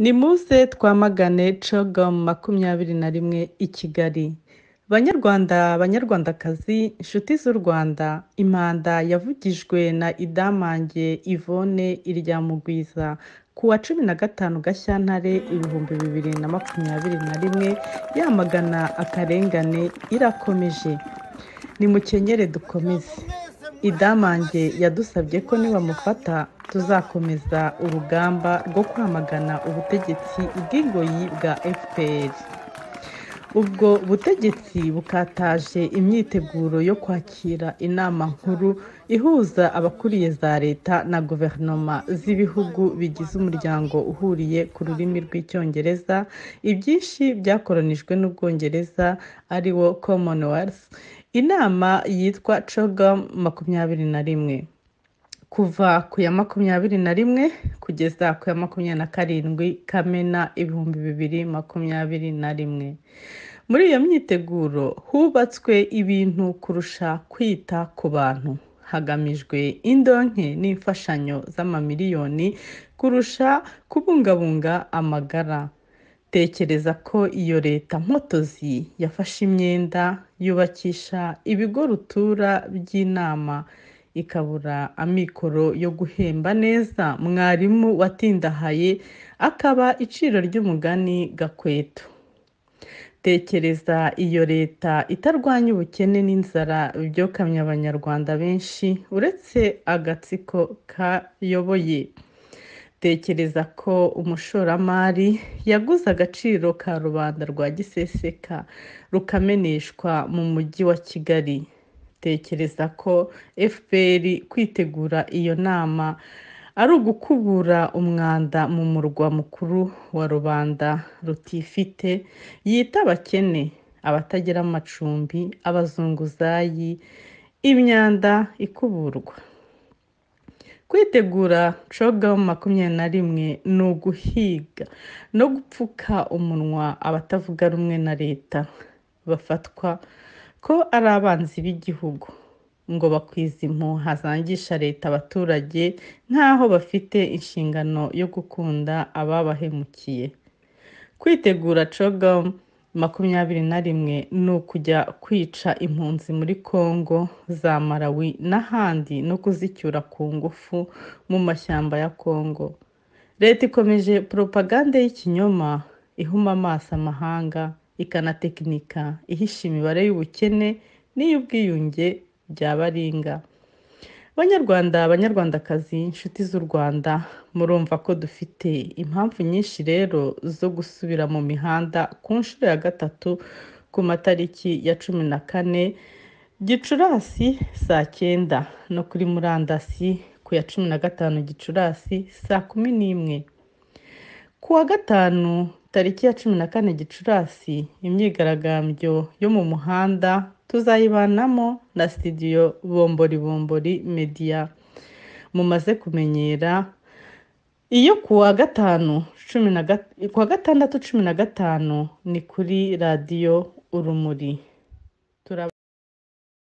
ni muze twamagane cogamu makumyabiri na rimwe i kigali banyarwanda banyarwandakazi inshuti z'u rwanda impanda yavugijwe na idamange ivone iryamugwiza ku wa cumi na gatanu gashyantare ibihumbi bibiri na makumyabiri na rimwe yamagana akarengane irakomeje nimukenyere dukomeze idamange yadusabye ko nibamufata tuzakomeza urugamba rwo kwamagana ubutegetsi bw'ingoyi bwa fpr ubwo butegetsi bukataje imyiteguro yo kwakira inama nkuru ihuza abakuriye za leta na guverinoma z'ibihugu bigize umuryango uhuriye ku rurimi rw'icyongereza ibyinshi byakoranijwe n'ubwongereza ariwo commonwealth inama yitwa cogom makumyabiri na rimwe kuva ku ya makumyabiri na rimwe kugeza ku ya makumyabiri na karindwi kamena ibihumbi bibiri makumyabiri na rimwe muri iyo myiteguro hubatswe ibintu kurusha kwita ku bantu hagamijwe indonke n'imfashanyo z'amamiliyoni kurusha kubungabunga amagara tekereza ko iyo leta nkotozi yafashe imyenda yubakisha ibigo rutura by'inama ikabura amikoro yo guhemba neza mwarimu watindahaye akaba iciro ry'umugani gakweto tekereza iyo leta itarwanya ubukene n'inzara byokamye abanyarwanda benshi uretse agatsiko kayoboye tekereza ko umushoramari yaguze agaciro ka rubanda rwa giseseka rukameneshwa mu mujyi wa kigali tekereza ko fpr kwitegura iyo nama ari ugukubura umwanda mu murwa mukuru wa rubanda rutifite yita abakene abatagira amacumbi abazunguzayi imyanda ikuburwa kwitegura cogamu makumyabiri na rimwe ni uguhiga no gupfuka umunwa abatavuga rumwe na leta bafatwa ko ari abanzi b'igihugu ngo bakwiza impuha zangisha leta abaturage nk'aho bafite inshingano yo gukunda ababahemukiye kwitegura cogom makumyabiri na rimwe ni ukujya kwica impunzi muri congo za malawi n'ahandi no kuzicyura ku ngufu mu mashyamba ya congo leta ikomeje poropagande y'ikinyoma ihuma amaso amahanga ikanatekinika ihisha imibare y'ubukene n'iy'ubwiyunge bya baringa banyarwanda abanyarwandakazi inshuti z'u rwanda murumva ko dufite impamvu nyinshi rero zo gusubira mu mihanda ku nshuro ya gatatu ku matariki ya cumi na kane gicurasi saa cyenda no kuri murandasi ku ya cumi na gatanu gicurasi saa kumi n'imwe ku wa gatanu tariki ya cumi na kane gicurasi imyigaragambyo yo mu muhanda tuzayibanamo na sitidiyo bombori bombori mediya mumaze kumenyera iyo kuwa gatanu cumi na gatandatu cumi na gatanu ni kuri radiyo urumuri